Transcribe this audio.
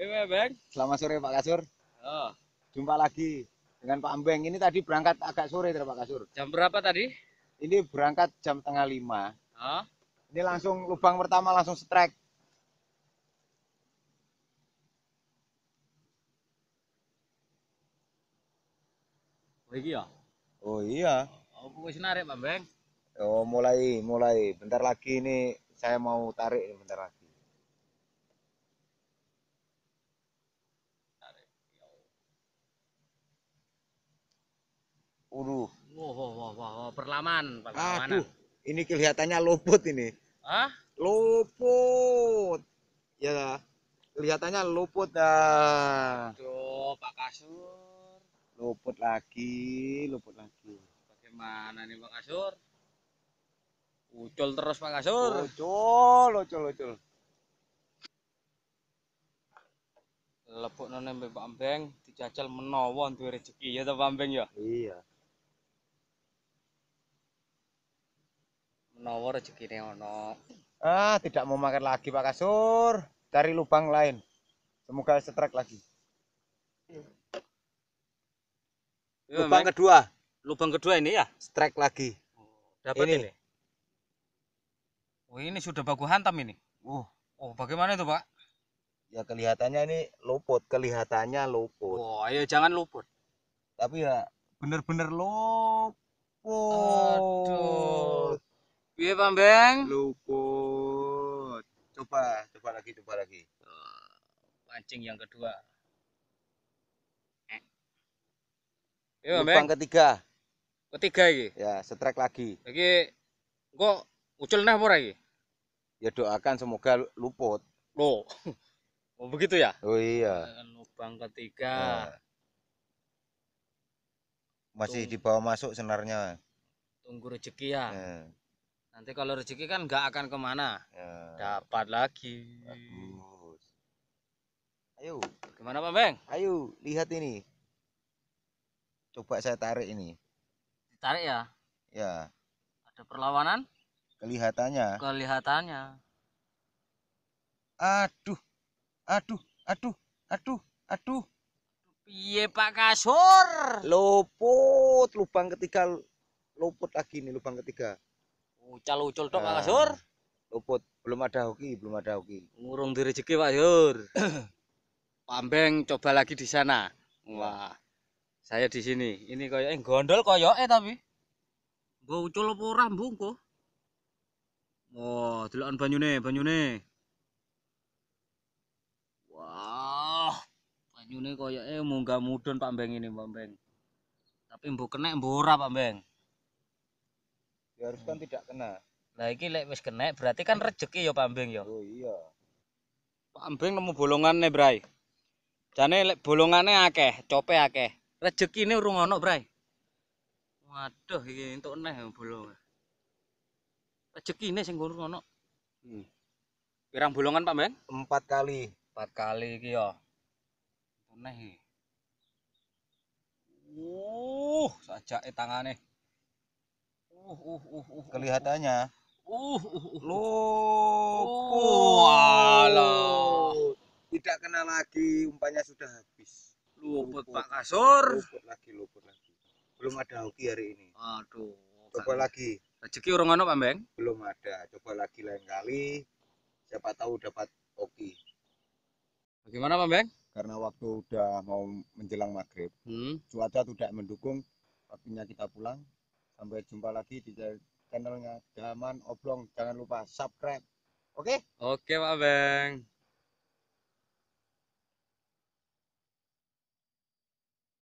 Iya, Bang. Selamat sore Pak Kasur. Oh. Jumpa lagi dengan Pak Ambeng. Ini tadi berangkat agak sore dari Pak Kasur. Jam berapa tadi? Ini berangkat jam tengah lima. Oh. Ini langsung lubang pertama langsung strike. Oh iya. Oh iya. Oh, wis narik, Pak Beng. Oh, mulai, mulai. Bentar lagi ini saya mau tarik bentar lagi. uruh. Wah, wah, wah, wah, perlaman, perlaman. Aduh, ini kelihatannya luput ini. Hah? Luput. Ya, kelihatannya luput dah. Aduh, Pak Kasur. Luput lagi, luput lagi. Bagaimana nih Pak Kasur? Ucul terus Pak Kasur. Ucul, ucul, ucul. Lepuk nene Mbak Ambeng dijajal menawan tuh rezeki ya ta Pak Ambeng ya? Iya. nowo rezekine ono. Ah, tidak mau makan lagi Pak Kasur. Cari lubang lain. Semoga setrek lagi. Yo, lubang Mike. kedua. Lubang kedua ini ya? Strike lagi. Dapat ini. ini. Oh, ini sudah bagus hantam ini. Uh. Oh, bagaimana itu, Pak? Ya kelihatannya ini luput, kelihatannya luput. Oh, ayo jangan luput. Tapi ya bener-bener luput. Aduh. Piye, Beng. Luput. Coba, coba lagi, coba lagi. Oh, mancing yang kedua. Iya Bang Lubang ketiga. Ketiga iki. Ya, setrek lagi. Oke. Kok ucul neh apa Ya doakan semoga luput. Loh. Oh begitu ya? Oh iya. Eh, lubang ketiga. Ya. Masih dibawa masuk senarnya. Tunggu rezeki ya. ya nanti kalau rezeki kan nggak akan kemana ya. dapat lagi Bagus. ayo gimana pak Beng ayo lihat ini coba saya tarik ini ditarik ya ya ada perlawanan kelihatannya kelihatannya aduh aduh aduh aduh aduh Iya pak kasur luput lubang ketiga luput lagi nih lubang ketiga Ucal ucul tok Pak Sur. Luput, belum ada hoki, belum ada hoki. Ngurung di rezeki Pak Sur. Pambeng coba lagi di sana. Wah. Saya di sini. Ini koyo eh gondol koyo eh tapi. Mbok ucul apa ora mbung kok. Oh, delokan banyune, banyune. Wah. Banyune koyo eh munggah mudun Pambeng ini, Pambeng. Tapi mbok kenek mbok ora Pambeng. Beng. ya hmm. tidak kena nah ini lek wis kena berarti kan rejeki ya pambing ya oh iya pambing nemu bolongan nih bray jane lek bolongannya akeh cope akeh rezeki ini urung ono bray waduh ini untuk neh bolongan rezeki ini sing urung ono hmm. pirang bolongan pambing empat kali empat kali kyo neh Wuh, sajake tangane. Ya. Uh, uh, uh, Kelihatannya. Uh, uh, uh, Tidak kena lagi, umpannya sudah habis. Luput, Pak Kasur. Luput lagi, luput lagi. Belum ada hoki hari ini. Aduh. Coba kan. lagi. Rezeki orang mana Pak Beng? Belum ada. Coba lagi lain kali. Siapa tahu dapat hoki. Bagaimana Pak Beng? Karena waktu udah mau menjelang maghrib, hmm. cuaca tidak mendukung, waktunya kita pulang, sampai jumpa lagi di channelnya Daman Oblong jangan lupa subscribe oke okay? oke okay, Pak Beng